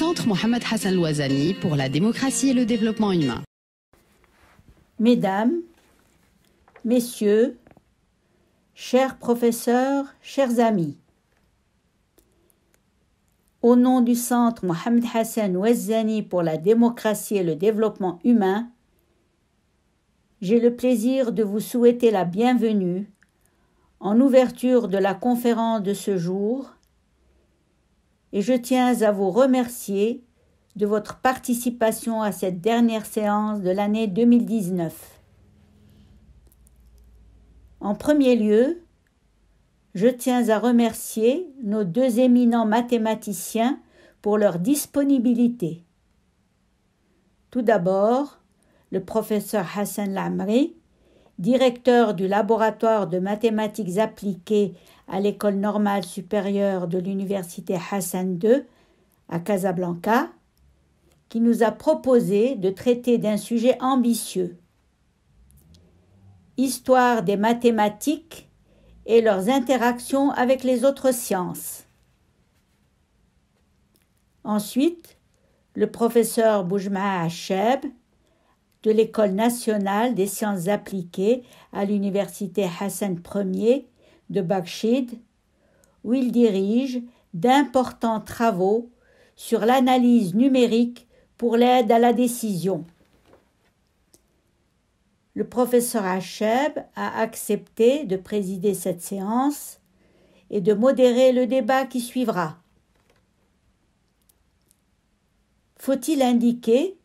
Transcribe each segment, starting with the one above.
Centre Mohamed Hassan Louazani pour la démocratie et le développement humain. Mesdames, Messieurs, chers professeurs, chers amis, au nom du Centre Mohamed Hassan Ouazani pour la démocratie et le développement humain, j'ai le plaisir de vous souhaiter la bienvenue en ouverture de la conférence de ce jour et je tiens à vous remercier de votre participation à cette dernière séance de l'année 2019. En premier lieu, je tiens à remercier nos deux éminents mathématiciens pour leur disponibilité. Tout d'abord, le professeur Hassan Lamri, directeur du laboratoire de mathématiques appliquées à l'école normale supérieure de l'université Hassan II à Casablanca, qui nous a proposé de traiter d'un sujet ambitieux Histoire des mathématiques et leurs interactions avec les autres sciences. Ensuite, le professeur Boujmaa Hacheb de l'École nationale des sciences appliquées à l'université Hassan Ier de Bakshid, où il dirige d'importants travaux sur l'analyse numérique pour l'aide à la décision. Le professeur Hacheb a accepté de présider cette séance et de modérer le débat qui suivra. Faut-il indiquer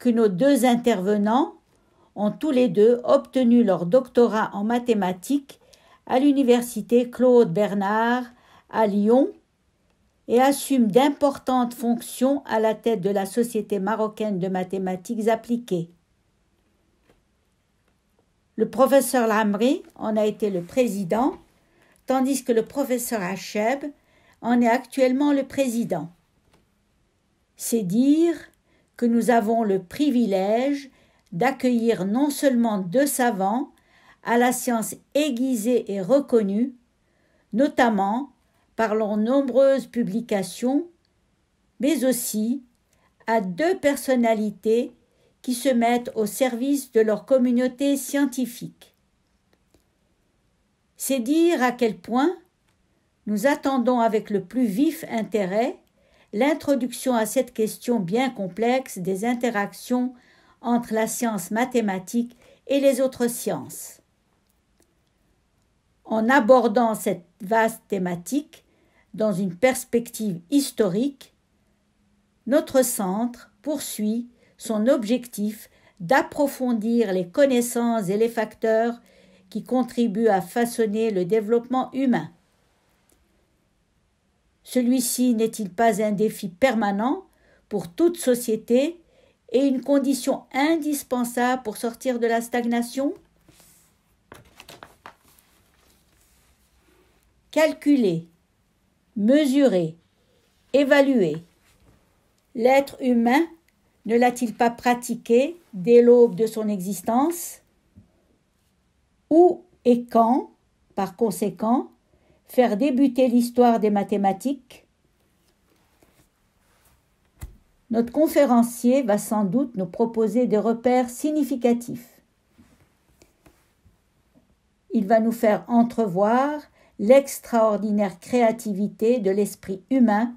que nos deux intervenants ont tous les deux obtenu leur doctorat en mathématiques à l'université Claude Bernard à Lyon et assument d'importantes fonctions à la tête de la Société marocaine de mathématiques appliquées. Le professeur Lamri en a été le président, tandis que le professeur Hacheb en est actuellement le président. C'est dire que nous avons le privilège d'accueillir non seulement deux savants à la science aiguisée et reconnue, notamment par leurs nombreuses publications, mais aussi à deux personnalités qui se mettent au service de leur communauté scientifique. C'est dire à quel point nous attendons avec le plus vif intérêt l'introduction à cette question bien complexe des interactions entre la science mathématique et les autres sciences. En abordant cette vaste thématique dans une perspective historique, notre centre poursuit son objectif d'approfondir les connaissances et les facteurs qui contribuent à façonner le développement humain. Celui-ci n'est-il pas un défi permanent pour toute société et une condition indispensable pour sortir de la stagnation Calculer, mesurer, évaluer. L'être humain ne l'a-t-il pas pratiqué dès l'aube de son existence Où et quand, par conséquent, faire débuter l'histoire des mathématiques. Notre conférencier va sans doute nous proposer des repères significatifs. Il va nous faire entrevoir l'extraordinaire créativité de l'esprit humain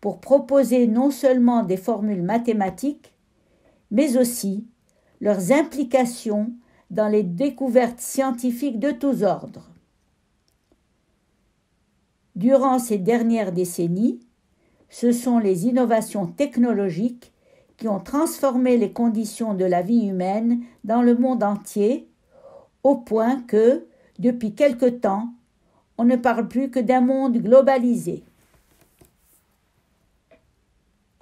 pour proposer non seulement des formules mathématiques, mais aussi leurs implications dans les découvertes scientifiques de tous ordres. Durant ces dernières décennies, ce sont les innovations technologiques qui ont transformé les conditions de la vie humaine dans le monde entier, au point que, depuis quelque temps, on ne parle plus que d'un monde globalisé.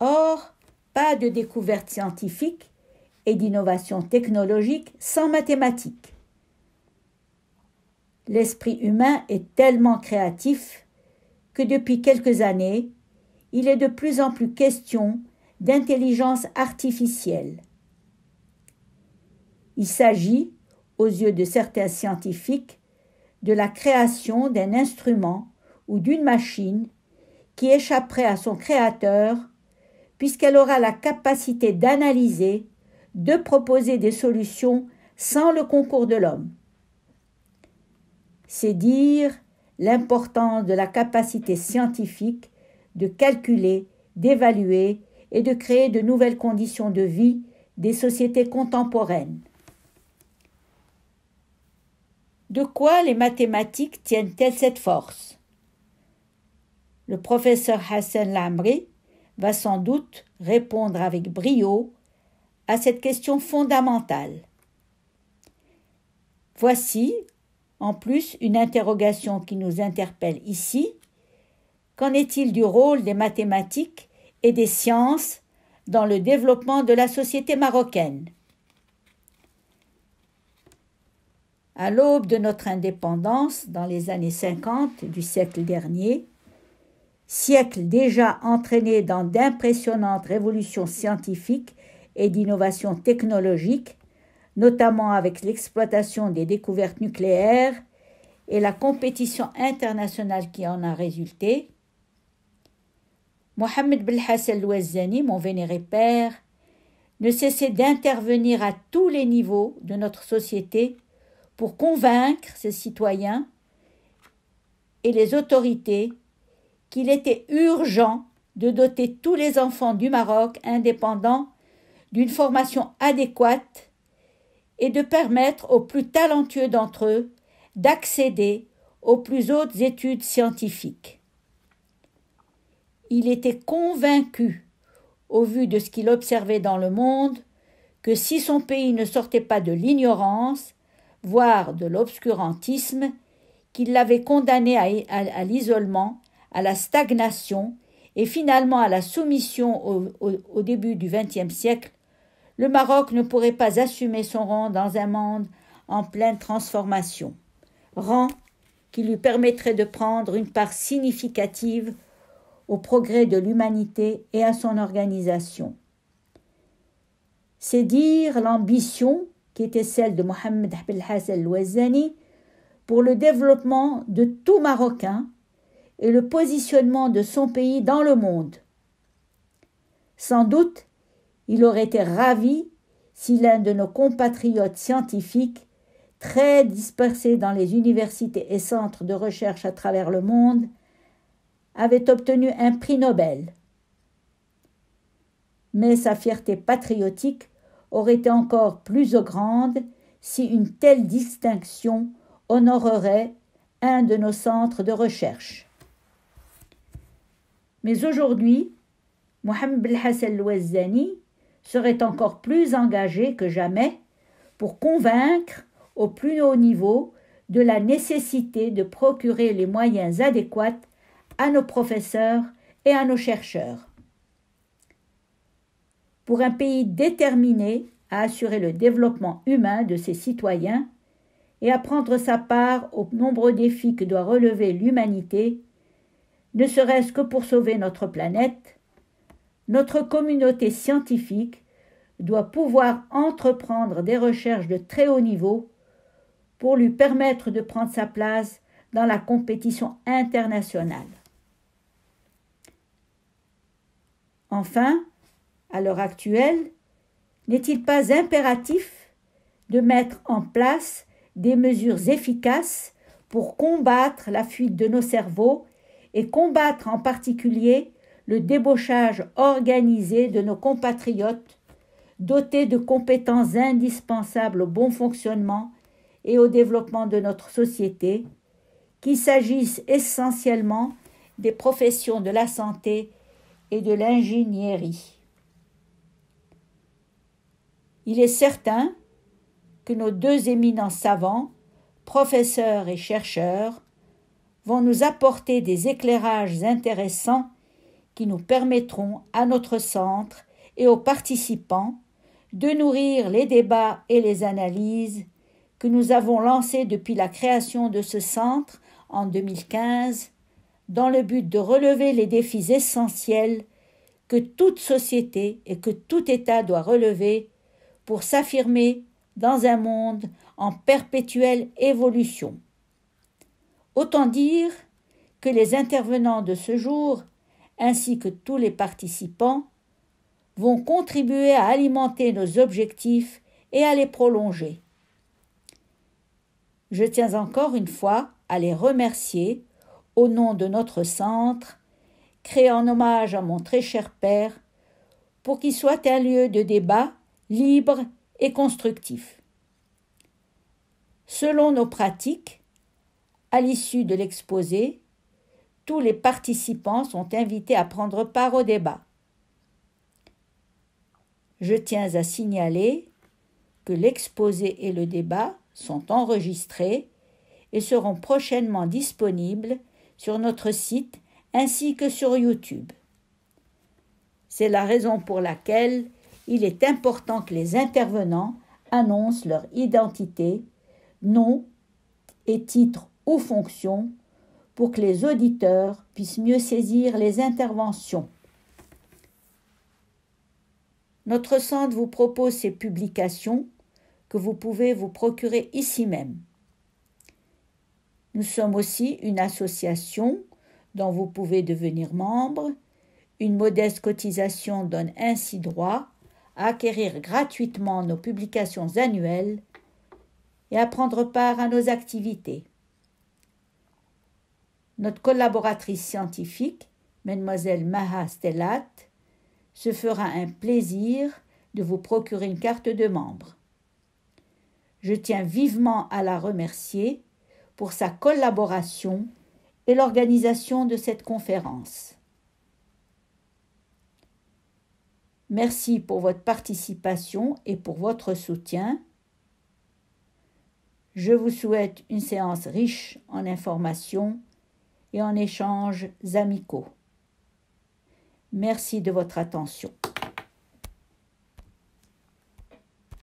Or, pas de découverte scientifique et d'innovation technologique sans mathématiques. L'esprit humain est tellement créatif que depuis quelques années, il est de plus en plus question d'intelligence artificielle. Il s'agit, aux yeux de certains scientifiques, de la création d'un instrument ou d'une machine qui échapperait à son créateur, puisqu'elle aura la capacité d'analyser, de proposer des solutions sans le concours de l'homme. C'est dire l'importance de la capacité scientifique de calculer, d'évaluer et de créer de nouvelles conditions de vie des sociétés contemporaines. De quoi les mathématiques tiennent-elles cette force Le professeur Hassan Lamri va sans doute répondre avec brio à cette question fondamentale. Voici en plus, une interrogation qui nous interpelle ici, qu'en est-il du rôle des mathématiques et des sciences dans le développement de la société marocaine À l'aube de notre indépendance, dans les années 50 du siècle dernier, siècle déjà entraîné dans d'impressionnantes révolutions scientifiques et d'innovations technologiques, notamment avec l'exploitation des découvertes nucléaires et la compétition internationale qui en a résulté. Mohamed Belhassel Louazani, mon vénéré père, ne cessait d'intervenir à tous les niveaux de notre société pour convaincre ses citoyens et les autorités qu'il était urgent de doter tous les enfants du Maroc indépendants d'une formation adéquate et de permettre aux plus talentueux d'entre eux d'accéder aux plus hautes études scientifiques. Il était convaincu, au vu de ce qu'il observait dans le monde, que si son pays ne sortait pas de l'ignorance, voire de l'obscurantisme, qu'il l'avait condamné à, l'isolement, à la stagnation et finalement à la soumission au, au début du XXe siècle le Maroc ne pourrait pas assumer son rang dans un monde en pleine transformation, rang qui lui permettrait de prendre une part significative au progrès de l'humanité et à son organisation. C'est dire l'ambition qui était celle de Mohamed Abdelhazel el Ouazzani pour le développement de tout Marocain et le positionnement de son pays dans le monde. Sans doute il aurait été ravi si l'un de nos compatriotes scientifiques, très dispersés dans les universités et centres de recherche à travers le monde, avait obtenu un prix Nobel. Mais sa fierté patriotique aurait été encore plus grande si une telle distinction honorerait un de nos centres de recherche. Mais aujourd'hui, Mohamed Hassel Louazani serait encore plus engagé que jamais pour convaincre au plus haut niveau de la nécessité de procurer les moyens adéquats à nos professeurs et à nos chercheurs. Pour un pays déterminé à assurer le développement humain de ses citoyens et à prendre sa part aux nombreux défis que doit relever l'humanité, ne serait-ce que pour sauver notre planète, notre communauté scientifique doit pouvoir entreprendre des recherches de très haut niveau pour lui permettre de prendre sa place dans la compétition internationale. Enfin, à l'heure actuelle, n'est-il pas impératif de mettre en place des mesures efficaces pour combattre la fuite de nos cerveaux et combattre en particulier le débauchage organisé de nos compatriotes dotés de compétences indispensables au bon fonctionnement et au développement de notre société, qu'il s'agisse essentiellement des professions de la santé et de l'ingénierie. Il est certain que nos deux éminents savants, professeurs et chercheurs, vont nous apporter des éclairages intéressants qui nous permettront à notre centre et aux participants de nourrir les débats et les analyses que nous avons lancés depuis la création de ce centre en 2015 dans le but de relever les défis essentiels que toute société et que tout État doit relever pour s'affirmer dans un monde en perpétuelle évolution. Autant dire que les intervenants de ce jour ainsi que tous les participants, vont contribuer à alimenter nos objectifs et à les prolonger. Je tiens encore une fois à les remercier au nom de notre centre, créé en hommage à mon très cher père, pour qu'il soit un lieu de débat libre et constructif. Selon nos pratiques, à l'issue de l'exposé, tous les participants sont invités à prendre part au débat. Je tiens à signaler que l'exposé et le débat sont enregistrés et seront prochainement disponibles sur notre site ainsi que sur YouTube. C'est la raison pour laquelle il est important que les intervenants annoncent leur identité, nom et titre ou fonction pour que les auditeurs puissent mieux saisir les interventions. Notre centre vous propose ces publications que vous pouvez vous procurer ici même. Nous sommes aussi une association dont vous pouvez devenir membre. Une modeste cotisation donne ainsi droit à acquérir gratuitement nos publications annuelles et à prendre part à nos activités. Notre collaboratrice scientifique, mademoiselle Maha Stellat, se fera un plaisir de vous procurer une carte de membre. Je tiens vivement à la remercier pour sa collaboration et l'organisation de cette conférence. Merci pour votre participation et pour votre soutien. Je vous souhaite une séance riche en informations et en échanges amicaux. Merci de votre attention.